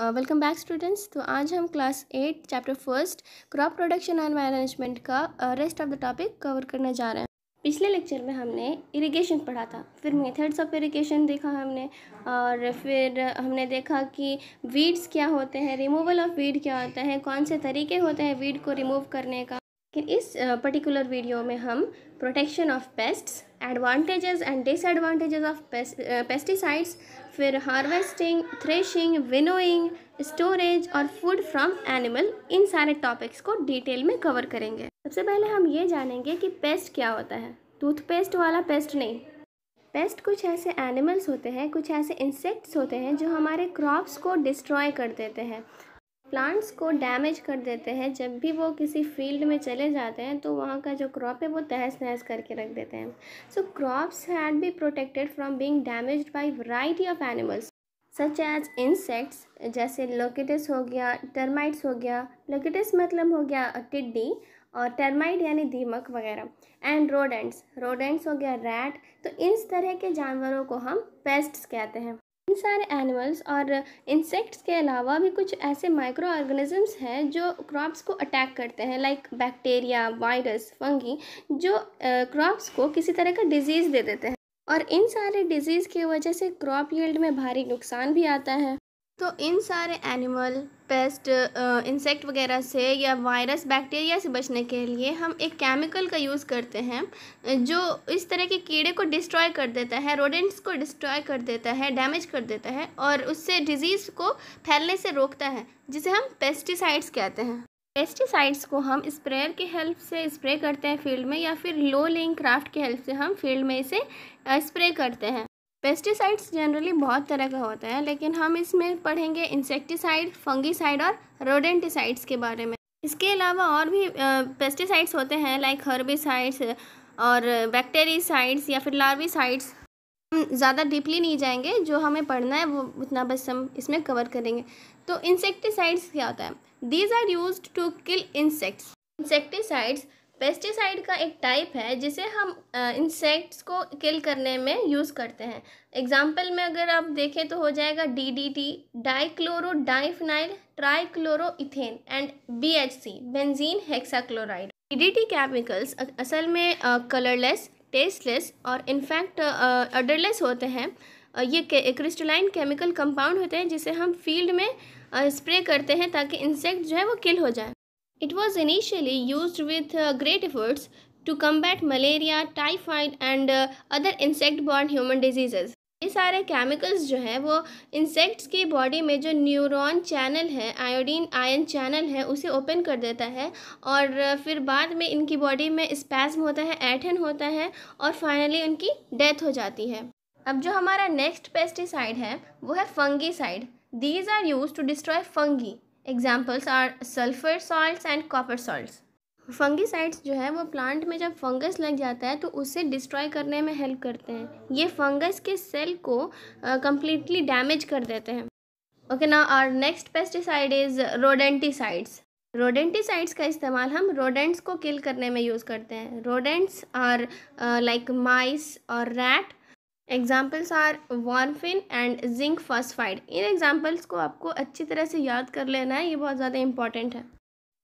Welcome back students तो आज हम class eight chapter first crop production and management का rest of the topic cover करने जा रहे हैं पिछले लेक्चर में हमने इरिगेशन पढ़ा था फिर मेथड्स ऑफ इरिगेशन देखा हमने और फिर हमने देखा कि वीड्स क्या होते हैं रिमूवल ऑफ वीड क्या होता है कौन से तरीके होते हैं वीड को रिमूव करने का लेकिन इस पर्टिकुलर uh, वीडियो में हम protection of pests advantages and disadvantages of pesticides फिर हार्वेस्टिंग थ्रेशिंग विनोइंग स्टोरेज और फूड फ्रॉम एनिमल इन सारे टॉपिक्स को डिटेल में कवर करेंगे सबसे पहले हम ये जानेंगे कि पेस्ट क्या होता है टूथपेस्ट वाला पेस्ट नहीं पेस्ट कुछ ऐसे एनिमल्स होते हैं कुछ ऐसे इंसेक्ट्स होते हैं जो हमारे क्रॉप्स को डिस्ट्रॉय कर देते हैं प्लांट्स को डैमेज कर देते हैं जब भी वो किसी फील्ड में चले जाते हैं तो वहाँ का जो क्रॉप है वो तहस नहस करके रख देते हैं so crops had be protected from being damaged by variety of animals such as insects जैसे लोकेटस हो गया टर्माइट्स हो गया लोकेटस मतलब हो गया टिड्डी और टर्माइट यानी दीमक वगैरह एंड रोडेंट्स रोडेंट्स हो गया रैट तो इस तरह के जानवरों को हम पेस्ट्स कहते हैं काफ़ी सारे एनिमल्स और इंसेक्ट्स के अलावा भी कुछ ऐसे माइक्रो ऑर्गेनिजम्स हैं जो क्रॉप्स को अटैक करते हैं लाइक बैक्टीरिया वायरस फंगी जो क्रॉप्स को किसी तरह का डिजीज़ दे देते हैं और इन सारे डिजीज़ की वजह से क्रॉप यील्ड में भारी नुकसान भी आता है तो इन सारे एनिमल पेस्ट इंसेक्ट वगैरह से या वायरस बैक्टीरिया से बचने के लिए हम एक केमिकल का यूज़ करते हैं जो इस तरह के कीड़े को डिस्ट्रॉय कर देता है रोडेंट्स को डिस्ट्रॉय कर देता है डैमेज कर देता है और उससे डिजीज़ को फैलने से रोकता है जिसे हम पेस्टिसाइड्स कहते हैं पेस्टिसाइड्स को हम स्प्रेयर की हेल्प से स्प्रे करते हैं फील्ड में या फिर लो लिंग क्राफ्ट की हेल्प से हम फील्ड में इसे स्प्रे करते हैं पेस्टिसाइड्स जनरली बहुत तरह का होता है लेकिन हम इसमें पढ़ेंगे इंसेक्टिसाइड फंगीसाइड और रोडेंटिसाइड्स के बारे में इसके अलावा और भी पेस्टिसाइड्स होते हैं लाइक हर्बिसाइड्स और बैक्टेरिसाइड्स या फिर लार्विसाइड्स हम ज़्यादा डीपली नहीं जाएंगे जो हमें पढ़ना है वो उतना बस हम इसमें कवर करेंगे तो इंसेक्टिसाइड्स क्या होता है these are use to kill insects insecticides pesticide का एक टाइप है जिसे हम इंसेक्ट्स को किल करने में यूज़ करते हैं एग्जाम्पल में अगर आप देखें तो हो जाएगा D D T dichlorodiphenyltrichloroethane and B H C benzene hexachloride D D T chemicals असल में कलरलेस टेस्टलेस और इनफैक्ट अडरलेस होते हैं ये क्रिस्टलाइन केमिकल कंपाउंड होते हैं जिसे हम फील्ड में स्प्रे करते हैं ताकि इंसेक्ट जो है वो किल हो जाए It was initially used with uh, great efforts to combat malaria, typhoid and uh, other insect-borne human diseases. ये सारे केमिकल्स जो हैं वो इंसेक्ट्स की बॉडी में जो न्यूरॉन चैनल है आयोडीन आयन चैनल है उसे ओपन कर देता है और uh, फिर बाद में इनकी बॉडी में स्पैज्म होता है एठन होता है और फाइनली उनकी डेथ हो जाती है अब जो हमारा नेक्स्ट पेस्टिसाइड है वो है fungicide these are use to destroy fungi examples are sulphur salt and copper salts fungicides जो है वो प्लांट में जब फंगस लग जाता है तो उसे डिस्ट्रॉय करने में हेल्प करते हैं ये फंगस के सेल को कम्प्लीटली uh, डैमेज कर देते हैं ओके ना और next pesticide is rodenticides rodenticides का इस्तेमाल हम रोडेंट्स को किल करने में यूज़ करते हैं रोडेंट्स और लाइक माइस और rat examples are warfarin and zinc phosphide इन एग्जाम्पल्स को आपको अच्छी तरह से याद कर लेना है ये बहुत ज़्यादा इंपॉर्टेंट है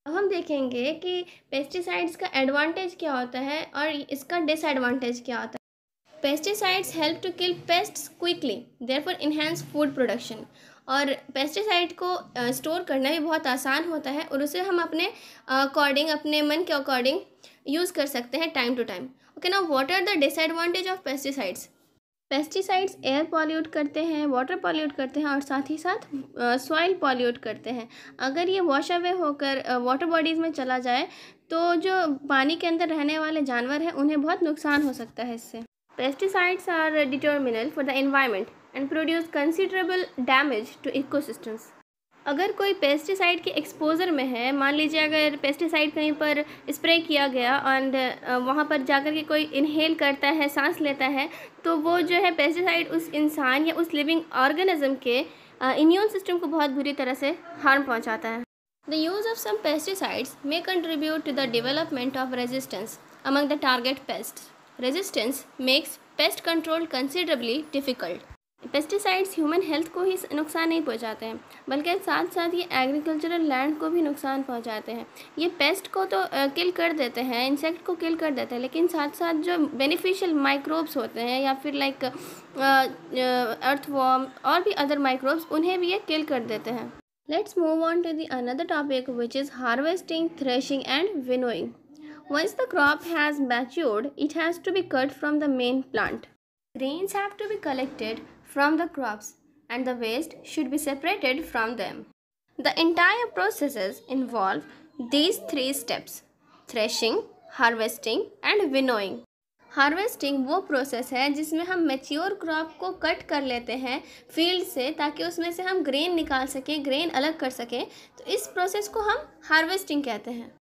अब हम देखेंगे कि पेस्टिसाइड्स का एडवांटेज क्या होता है और इसका डिसएडवांटेज क्या होता है pesticides help to kill pests quickly therefore enhance food production और पेस्टिसाइड को स्टोर करना भी बहुत आसान होता है और उसे हम अपने अकॉर्डिंग अपने मन के अकॉर्डिंग यूज़ कर सकते हैं टाइम टू टाइम ओके ना what are the disadvantage of pesticides pesticides air pollute करते हैं वाटर पॉल्यूट करते हैं और साथ ही साथ सॉइल पॉल्यूट करते हैं अगर ये वॉश अवे होकर वाटर बॉडीज़ में चला जाए तो जो पानी के अंदर रहने वाले जानवर हैं उन्हें बहुत नुकसान हो सकता है इससे pesticides are detrimental for the environment produce considerable damage to ecosystems अगर कोई पेस्टिसाइड के एक्सपोज़र में है मान लीजिए अगर पेस्टिसाइड कहीं पर स्प्रे किया गया एंड वहाँ पर जाकर के कोई इनहेल करता है सांस लेता है तो वो जो है पेस्टिसाइड उस इंसान या उस लिविंग ऑर्गेनिज्म के इम्यून सिस्टम को बहुत बुरी तरह से हार्म पहुँचाता है the use of some pesticides may contribute to the development of resistance among the target pest resistance makes pest control considerably difficult pesticides human health को ही नुकसान नहीं पहुंचाते हैं बल्कि साथ साथ ये एग्रीकल्चरल लैंड को भी नुकसान पहुंचाते हैं ये पेस्ट को तो किल कर देते हैं इंसेक्ट को किल कर देते हैं लेकिन साथ साथ जो बेनिफिशियल माइक्रोब्स होते हैं या फिर लाइक अर्थवॉर्म और भी अदर माइक्रोब्स उन्हें भी ये किल कर देते हैं let's move on to the another topic which is harvesting threshing and winnowing once the crop has matured it has to be cut from the main plant Grains have to be collected from the crops and the waste should be separated from them. The entire processes involve these three steps threshing, harvesting and winnowing harvesting वो process है जिसमें हम mature crop को cut कर लेते हैं field से ताकि उसमें से हम ग्रेन निकाल सकें ग्रेन अलग कर सकें तो इस प्रोसेस को हम हार्वेस्टिंग कहते हैं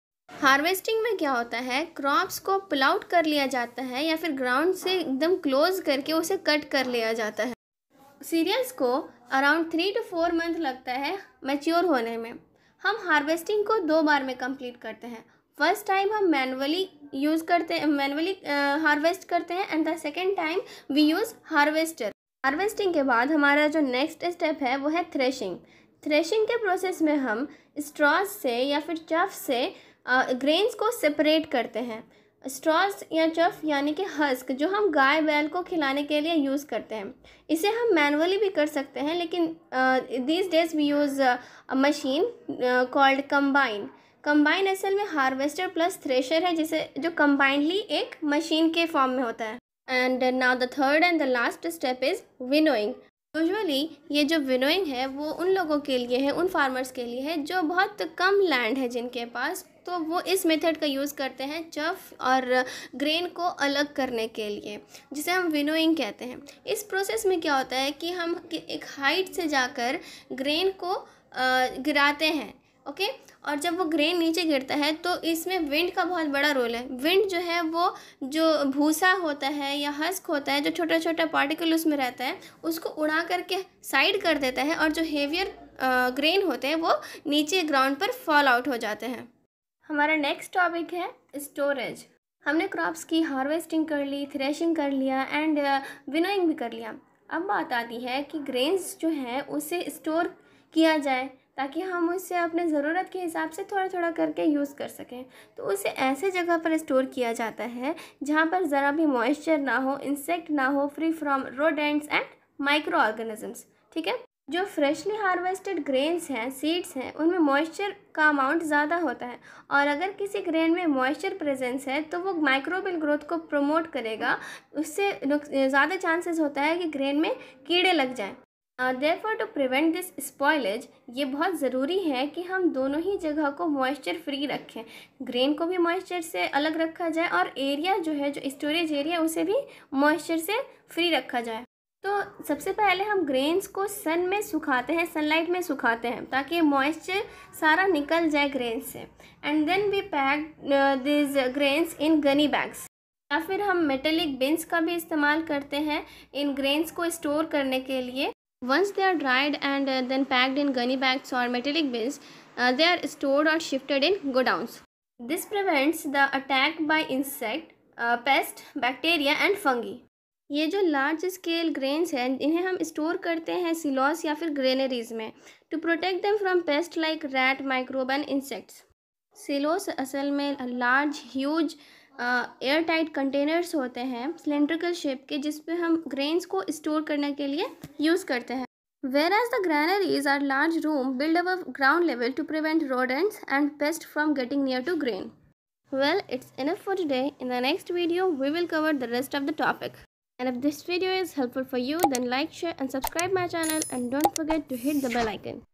हार्वेस्टिंग में क्या होता है क्रॉप्स को पुल आउट कर लिया जाता है या फिर ग्राउंड से एकदम क्लोज करके उसे कट कर लिया जाता है सीरियल्स को around three two four month लगता है मैच्योर होने में हम हार्वेस्टिंग को दो बार में कंप्लीट करते हैं फर्स्ट टाइम हम मैनुअली यूज़ करते हैं मैनुअली हार्वेस्ट करते हैं and the second time we use harvester harvesting के बाद हमारा जो नेक्स्ट स्टेप है वो है थ्रेशिंग थ्रेशिंग के प्रोसेस में हम स्ट्रॉज से या फिर चफ से ग्रेन्स को सेपरेट करते हैं स्ट्रॉस या चफ यानी कि हस्क जो हम गाय बैल को खिलाने के लिए यूज़ करते हैं इसे हम मैनुअली भी कर सकते हैं लेकिन this days we use machine called combine combine असल में हार्वेस्टर प्लस थ्रेशर है जिसे जो कंबाइंडली एक मशीन के फॉर्म में होता है and now the third and the last step is winnowing usually ये जो विनोइंग है वो उन लोगों के लिए है उन फार्मर्स के लिए है जो बहुत कम लैंड है जिनके पास तो वो इस मेथड का यूज़ करते हैं चफ और ग्रेन को अलग करने के लिए जिसे हम विनोइंग कहते हैं इस प्रोसेस में क्या होता है कि हम एक हाइट से जाकर ग्रेन को गिराते हैं ओके और जब वो ग्रेन नीचे गिरता है तो इसमें विंड का बहुत बड़ा रोल है विंड जो है वो जो भूसा होता है या हस्क होता है जो छोटा छोटा पार्टिकल उसमें रहता है उसको उड़ा करके साइड कर देता है और जो हेवियर ग्रेन होते हैं वो नीचे ग्राउंड पर फॉल आउट हो जाते हैं हमारा नेक्स्ट टॉपिक है स्टोरेज हमने क्रॉप्स की हार्वेस्टिंग कर ली थ्रेशिंग कर लिया एंड विनोइंग भी कर लिया अब बात आती है कि ग्रेन्स जो हैं उसे स्टोर किया जाए ताकि हम उसे अपने ज़रूरत के हिसाब से थोड़ा थोड़ा करके यूज़ कर सकें तो उसे ऐसे जगह पर स्टोर किया जाता है जहाँ पर ज़रा भी मॉइस्चर ना हो इंसेक्ट ना हो free from rodents and microorganisms ठीक है जो फ्रेशली हार्वेस्टेड ग्रेन्स हैं सीड्स हैं उनमें मॉइस्चर का अमाउंट ज़्यादा होता है और अगर किसी ग्रेन में मॉइस्चर प्रेजेंस है तो वो माइक्रोबियल ग्रोथ को प्रमोट करेगा उससे ज़्यादा चांसेस होता है कि ग्रेन में कीड़े लग जाएं therefore to prevent this spoilage ये बहुत ज़रूरी है कि हम दोनों ही जगह को मॉइस्चर फ्री रखें ग्रेन को भी मॉइस्चर से अलग रखा जाए और एरिया जो है जो स्टोरेज एरिया उसे भी मॉइस्चर से फ्री रखा जाए तो सबसे पहले हम ग्रेन्स को सन में सुखाते हैं सनलाइट में सुखाते हैं ताकि मॉइस्चर सारा निकल जाए ग्रेन से and then we pack these grains in gunny bags या फिर हम मेटेलिक बिन्स का भी इस्तेमाल करते हैं इन ग्रेन्स को स्टोर करने के लिए Once they are dried and uh, then packed in gunny bags or metallic bins, uh, they are stored or shifted in godowns. This prevents the attack by insect, uh, pest, bacteria and fungi. ये जो large scale grains हैं इन्हें हम store करते हैं सिलॉस या फिर granaries में to protect them from pest like rat microbe and insects silos असल में large huge airtight containers होते हैं सिलेंड्रिकल शेप के जिसपे हम ग्रेन्स को स्टोर करने के लिए यूज़ करते हैं whereas the granaries are large room build above ground level to prevent rodents and pests from getting near to grain well it's enough for today in the next video we will cover the rest of the topic and if this video is helpful for you then like share and subscribe my channel and don't forget to hit the bell icon